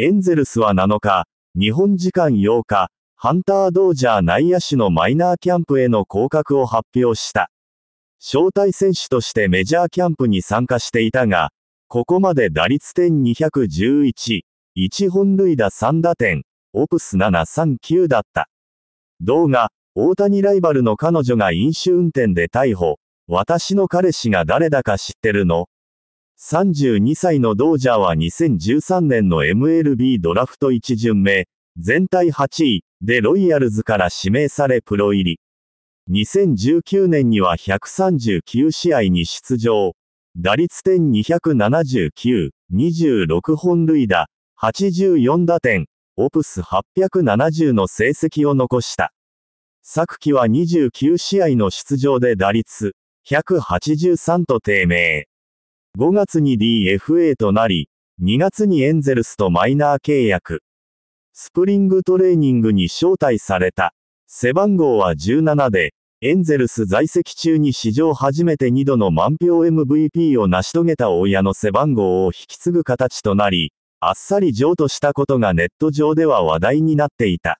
エンゼルスは7日、日本時間8日、ハンター・ドージャー内野手のマイナーキャンプへの降格を発表した。招待選手としてメジャーキャンプに参加していたが、ここまで打率点211、1本塁打3打点、オプス739だった。動画、大谷ライバルの彼女が飲酒運転で逮捕、私の彼氏が誰だか知ってるの32歳のドージャーは2013年の MLB ドラフト1巡目、全体8位でロイヤルズから指名されプロ入り。2019年には139試合に出場。打率点279、26本塁打、84打点、オプス870の成績を残した。昨季は29試合の出場で打率183と低迷。5月に DFA となり、2月にエンゼルスとマイナー契約。スプリングトレーニングに招待された。背番号は17で、エンゼルス在籍中に史上初めて2度の満票 MVP を成し遂げた親の背番号を引き継ぐ形となり、あっさり譲渡したことがネット上では話題になっていた。